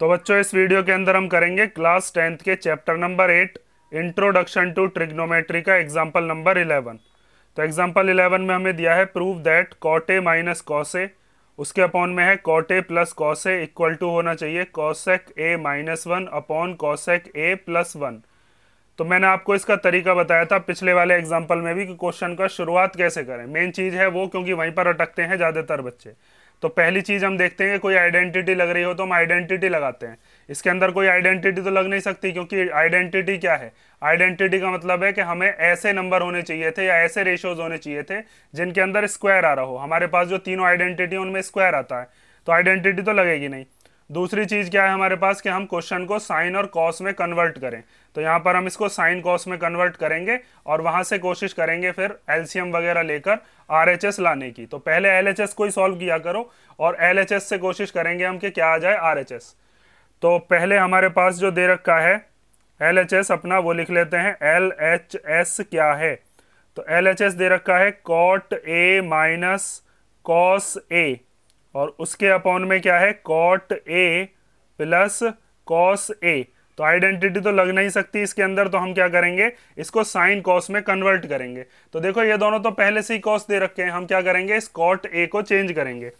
तो बच्चों इस वीडियो के अंदर हम करेंगे क्लास टेंथ के chapter number eight introduction to trigonometry का एग्जाम्पल नंबर इलेवन तो एग्जाम्पल इलेवन में हमें दिया है prove that cot A minus cos A उसके अपॉन में है cot A plus cos A equal to होना चाहिए cosec A minus one upon cosec A plus one तो मैंने आपको इसका तरीका बताया था पिछले वाले एग्जाम्पल में भी कि क्वेश्चन का शुरुआत कैसे करें मेन चीज़ है वो क्योंकि वहीं पर अटकते हैं ज़्यादातर बच्चे तो पहली चीज़ हम देखते हैं कोई आइडेंटिटी लग रही हो तो हम आइडेंटिटी लगाते हैं इसके अंदर कोई आइडेंटिटी तो लग नहीं सकती क्योंकि आइडेंटिटी क्या है आइडेंटिटी का मतलब है कि हमें ऐसे नंबर होने चाहिए थे या ऐसे रेशियोज होने चाहिए थे जिनके अंदर स्क्वायर आ रहा हो हमारे पास जो तीनों आइडेंटिटी उनमें स्क्वायर आता है तो आइडेंटिटी तो लगेगी नहीं दूसरी चीज़ क्या है हमारे पास कि हम क्वेश्चन को साइन और कॉस में कन्वर्ट करें तो यहां पर हम इसको साइन कॉस में कन्वर्ट करेंगे और वहां से कोशिश करेंगे फिर एलसीएम वगैरह लेकर आरएचएस लाने की तो पहले एलएचएस को ही सॉल्व किया करो और एलएचएस से कोशिश करेंगे हम कि क्या आ जाए आरएचएस तो पहले हमारे पास जो दे रखा है एल अपना वो लिख लेते हैं एल क्या है तो एल दे रखा है cot A minus cos A और उसके अपॉन में क्या है cot A plus cos A तो आइडेंटिटी तो लग नहीं सकती इसके अंदर तो हम क्या करेंगे इसको साइन कॉस में कन्वर्ट करेंगे तो देखो ये दोनों तो पहले से ही कॉस दे रखे हैं हम क्या करेंगे इस कॉट ए को चेंज करेंगे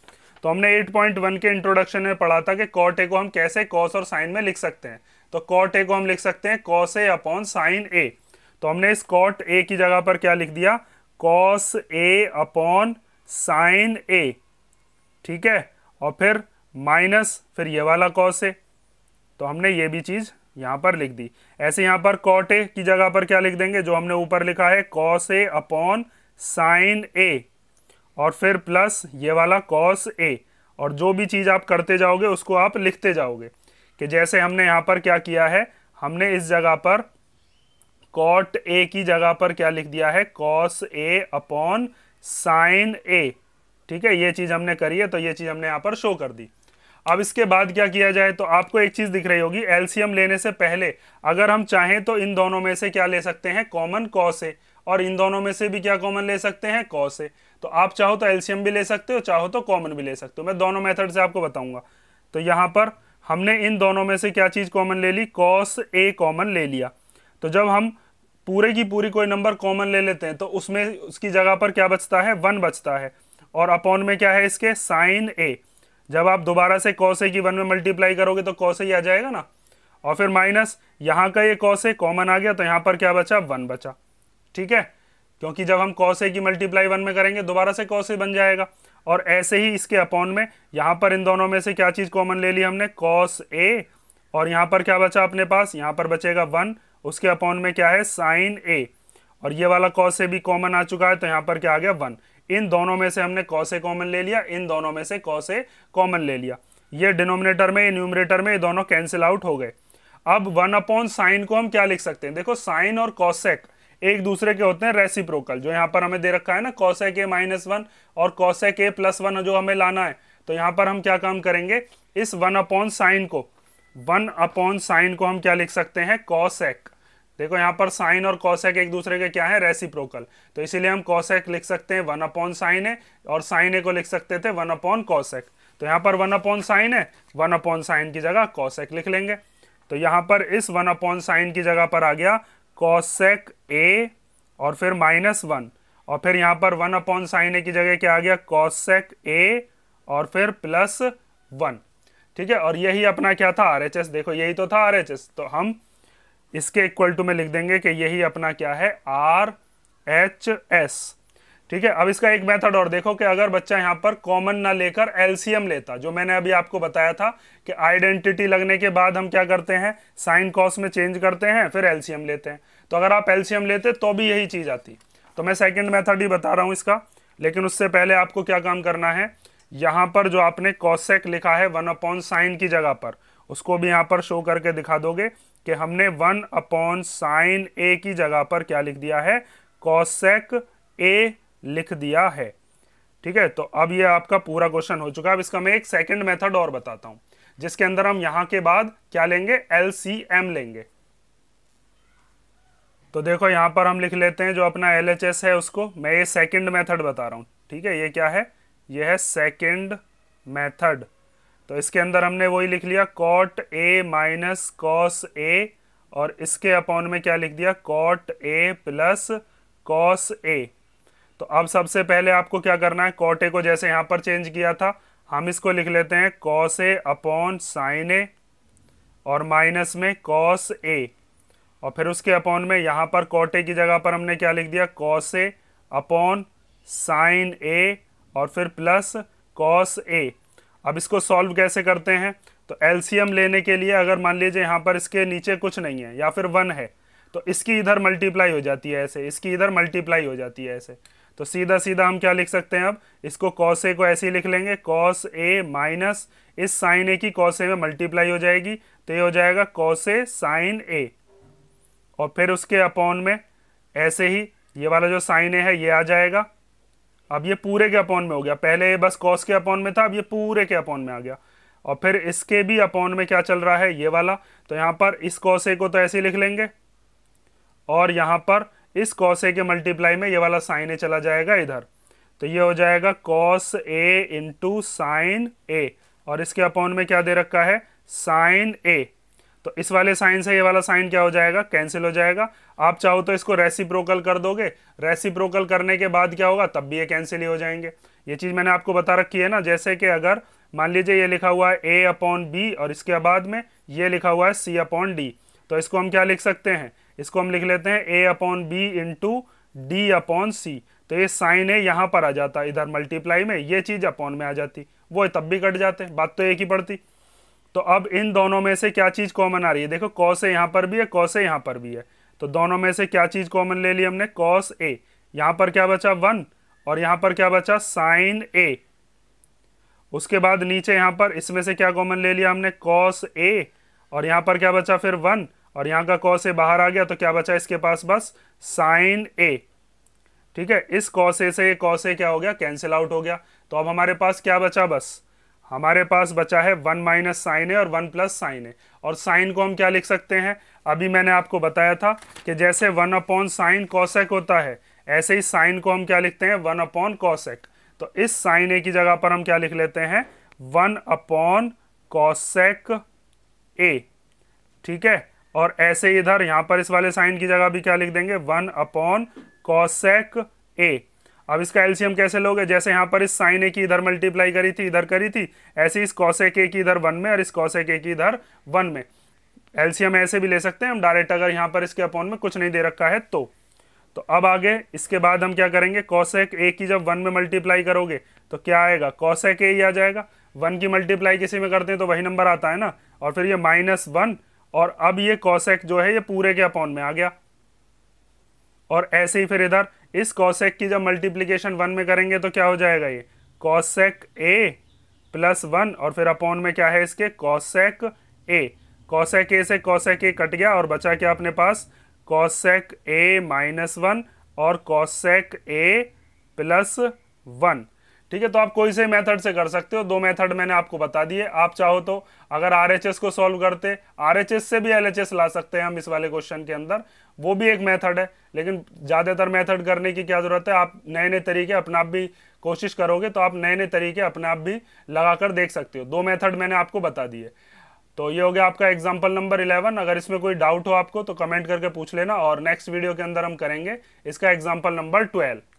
तो हमने 8.1 के इंट्रोडक्शन में पढ़ा था कि कॉट ए को हम कैसे कॉस और साइन में लिख सकते हैं तो कॉट ए को हम लिख सकते हैं cos A upon sign A तो हमने इस कॉट ए की जगह पर क्या लिख दिया cos A upon sign A ठीक है और फिर माइनस फिर ये वाला कॉस है तो हमने ये भी चीज़ यहां पर लिख दी ऐसे यहां पर कॉट ए की जगह पर क्या लिख देंगे जो हमने ऊपर लिखा है cos A upon sign A और फिर प्लस ये वाला कॉस ए और जो भी चीज़ आप करते जाओगे उसको आप लिखते जाओगे कि जैसे हमने यहां पर क्या किया है हमने इस जगह पर कॉट ए की जगह पर क्या लिख दिया है cos A upon sign A ठीक है ये चीज़ हमने करी है तो ये चीज़ हमने यहाँ पर शो कर दी अब इसके बाद क्या किया जाए तो आपको एक चीज़ दिख रही होगी एलसीएम लेने से पहले अगर हम चाहें तो इन दोनों में से क्या ले सकते हैं कॉमन कॉ से और इन दोनों में से भी क्या कॉमन ले सकते हैं कॉ से तो आप चाहो तो एलसीएम भी ले सकते हो चाहो तो कॉमन भी ले सकते हो मैं दोनों मेथड से आपको बताऊंगा तो यहां पर हमने इन दोनों में से क्या चीज़ कॉमन ले ली कॉस ए कॉमन ले लिया तो जब हम पूरे की पूरी कोई नंबर कॉमन ले लेते हैं तो उसमें उसकी जगह पर क्या बचता है वन बचता है और अपॉन में क्या है इसके साइन ए जब आप दोबारा से कॉस ए की वन में मल्टीप्लाई करोगे तो कॉस ए आ जाएगा ना और फिर माइनस यहाँ का ये कॉस ए कॉमन आ गया तो यहाँ पर क्या बचा वन बचा ठीक है क्योंकि जब हम कॉस ए की मल्टीप्लाई वन में करेंगे दोबारा से कॉस ए बन जाएगा और ऐसे ही इसके अपॉन में यहाँ पर इन दोनों में से क्या चीज़ कॉमन ले ली हमने कॉस ए और यहाँ पर क्या बचा अपने पास यहाँ पर बचेगा वन उसके अपॉन में क्या है साइन ए और ये वाला कॉस ए भी कॉमन आ चुका है तो यहाँ पर क्या आ गया वन इन दोनों में से हमने कौसे कॉमन ले लिया इन दोनों में से कौसे कॉमन ले लिया ये डिनोमिनेटर में ये में ये दोनों कैंसिल आउट हो गए अब वन अपॉन साइन को हम क्या लिख सकते हैं देखो साइन और कॉसेक एक दूसरे के होते हैं रेसिप्रोकल जो यहां पर हमें दे रखा है ना कॉसेक ए माइनस वन और कॉसेक ए प्लस वन जो हमें लाना है तो यहां पर हम क्या काम करेंगे इस वन अपॉन साइन को वन अपॉन साइन को हम क्या लिख सकते हैं कॉसेक देखो यहाँ पर साइन और कौशेक एक दूसरे के क्या है रेसिप्रोकल तो इसीलिए हम कॉसेक लिख सकते हैं वन अपॉन साइन है और साइन ए को लिख सकते थे वन अपॉन कॉसेक तो यहाँ पर वन अपॉन साइन है वन अपॉन साइन की जगह कॉसेक लिख लेंगे तो यहां पर इस वन अपॉन साइन की जगह पर आ गया कॉशेक ए और फिर माइनस वन और फिर यहां पर वन अपॉन साइन ए की जगह क्या आ गया कॉशेक ए और फिर प्लस वन ठीक है और यही अपना क्या था आर देखो यही तो था आर तो हम इसके इक्वल टू में लिख देंगे कि यही अपना क्या है आर एच एस ठीक है अब इसका एक मेथड और देखो कि अगर बच्चा यहाँ पर कॉमन ना लेकर एलसीएम लेता जो मैंने अभी आपको बताया था कि आइडेंटिटी लगने के बाद हम क्या करते हैं साइन कॉस में चेंज करते हैं फिर एलसीएम लेते हैं तो अगर आप एलसीएम लेते तो भी यही चीज़ आती तो मैं सेकेंड मैथड ही बता रहा हूं इसका लेकिन उससे पहले आपको क्या काम करना है यहां पर जो आपने कॉसेक लिखा है वन अपॉन साइन की जगह पर उसको भी यहाँ पर शो करके दिखा दोगे कि हमने वन अपॉन साइन ए की जगह पर क्या लिख दिया है कॉसेक ए लिख दिया है ठीक है तो अब ये आपका पूरा क्वेश्चन हो चुका है अब इसका मैं एक सेकंड मेथड और बताता हूं जिसके अंदर हम यहां के बाद क्या लेंगे एल सी एम लेंगे तो देखो यहां पर हम लिख लेते हैं जो अपना एल एच एस है उसको मैं ये सेकंड मेथड बता रहा हूं ठीक है ये क्या है ये है सेकंड मेथड तो इसके अंदर हमने वही लिख लिया cot A minus cos A और इसके अपॉन में क्या लिख दिया cot A plus cos A तो अब सबसे पहले आपको क्या करना है कॉट ए को जैसे यहाँ पर चेंज किया था हम इसको लिख लेते हैं cos A upon sign A और माइनस में कॉस ए और फिर उसके अपॉन में यहाँ पर कॉट ए की जगह पर हमने क्या लिख दिया cos A upon sign A और फिर प्लस कॉस ए अब इसको सॉल्व कैसे करते हैं तो एलसीएम लेने के लिए अगर मान लीजिए यहाँ पर इसके नीचे कुछ नहीं है या फिर वन है तो इसकी इधर मल्टीप्लाई हो जाती है ऐसे इसकी इधर मल्टीप्लाई हो जाती है ऐसे तो सीधा सीधा हम क्या लिख सकते हैं अब इसको कॉस ए को ऐसे ही लिख लेंगे कॉस ए माइनस इस साइन ए की कॉस ए में मल्टीप्लाई हो जाएगी तो ये हो जाएगा कॉस ए साइन ए और फिर उसके अपॉन में ऐसे ही ये वाला जो साइन ए है ये आ जाएगा अब ये पूरे के अपॉन में हो गया पहले ये बस कॉस के अपॉन में था अब ये पूरे के अपॉन में आ गया और फिर इसके भी अपॉन में क्या चल रहा है ये वाला तो यहाँ पर इस कौसे को तो ऐसे ही लिख लेंगे और यहाँ पर इस कौसे के मल्टीप्लाई में ये वाला साइन ए चला जाएगा इधर तो ये हो जाएगा cos A into sine A और इसके अपॉन में क्या दे रखा है साइन ए तो इस वाले साइन से ये वाला साइन क्या हो जाएगा कैंसिल हो जाएगा आप चाहो तो इसको रेसिप्रोकल कर दोगे रेसिप्रोकल करने के बाद क्या होगा तब भी ये कैंसिल ही हो जाएंगे ये चीज़ मैंने आपको बता रखी है ना जैसे कि अगर मान लीजिए ये लिखा हुआ है ए अपॉन बी और इसके बाद में ये लिखा हुआ है सी अपॉन डी तो इसको हम क्या लिख सकते हैं इसको हम लिख लेते हैं A upon B into D upon C तो ये साइन ए यहाँ पर आ जाता इधर मल्टीप्लाई में ये चीज़ अपॉन में आ जाती वो तब भी कट जाते बात तो एक ही पड़ती तो अब इन दोनों में से क्या चीज़ कॉमन आ रही है देखो कॉस ए यहां पर भी है कॉस ए यहां पर भी है तो दोनों में से क्या चीज़ कॉमन ले ली हमने कॉस ए यहां पर क्या बचा वन और यहां पर क्या बचा साइन ए उसके बाद नीचे यहां पर इसमें से क्या कॉमन ले लिया हमने कॉस ए और यहां पर क्या बचा फिर वन और यहां का कॉस ए बाहर आ गया तो क्या बचा इसके पास बस साइन ए ठीक है इस कॉस ए से कॉस ए क्या हो गया कैंसिल आउट हो गया तो अब हमारे पास क्या बचा बस हमारे पास बचा है वन माइनस साइन ए और वन प्लस साइन ए और साइन को हम क्या लिख सकते हैं अभी मैंने आपको बताया था कि जैसे वन अपॉन साइन कॉसेक होता है ऐसे ही साइन को हम क्या लिखते हैं वन अपॉन कॉसेक तो इस साइन ए की जगह पर हम क्या लिख लेते हैं वन अपॉन कॉसेक ए ठीक है और ऐसे इधर यहां पर इस वाले साइन की जगह भी क्या लिख देंगे वन अपॉन कॉसेक ए अब इसका एलसीएम कैसे लोगे जैसे यहाँ पर इस साइन ए की इधर मल्टीप्लाई करी थी इधर करी थी ऐसे इस कौसे के की इधर वन में और इस कौसे के की इधर वन में एलसीएम ऐसे भी ले सकते हैं हम डायरेक्ट अगर यहाँ पर इसके अपॉन में कुछ नहीं दे रखा है तो तो अब आगे इसके बाद हम क्या करेंगे कौशेक ए की जब वन में मल्टीप्लाई करोगे तो क्या आएगा कौशेक ए ही आ जाएगा वन की मल्टीप्लाई किसी में करते हैं तो वही नंबर आता है ना और फिर ये माइनस वन और अब ये कौशेक जो है ये पूरे के अपॉन में आ गया और ऐसे ही फिर इधर इस कॉसेक की जब मल्टीप्लीकेशन वन में करेंगे तो क्या हो जाएगा ये कॉसेक ए प्लस वन और फिर अपॉन में क्या है इसके कॉसेक ए कॉसेक ए से कॉसेक ए कट गया और बचा क्या अपने पास कॉसेक ए माइनस वन और कॉसेक ए प्लस वन ठीक है तो आप कोई से मेथड से कर सकते हो दो मेथड मैंने आपको बता दिए आप चाहो तो अगर आर को सॉल्व करते आर से भी एल ला सकते हैं हम इस वाले क्वेश्चन के अंदर वो भी एक मेथड है लेकिन ज़्यादातर मेथड करने की क्या ज़रूरत है आप नए नए तरीके अपने आप भी कोशिश करोगे तो आप नए नए तरीके अपने आप भी लगाकर देख सकते हो दो मेथड मैंने आपको बता दिए तो ये हो गया आपका एग्जाम्पल नंबर इलेवन अगर इसमें कोई डाउट हो आपको तो कमेंट करके पूछ लेना और नेक्स्ट वीडियो के अंदर हम करेंगे इसका एग्जाम्पल नंबर ट्वेल्व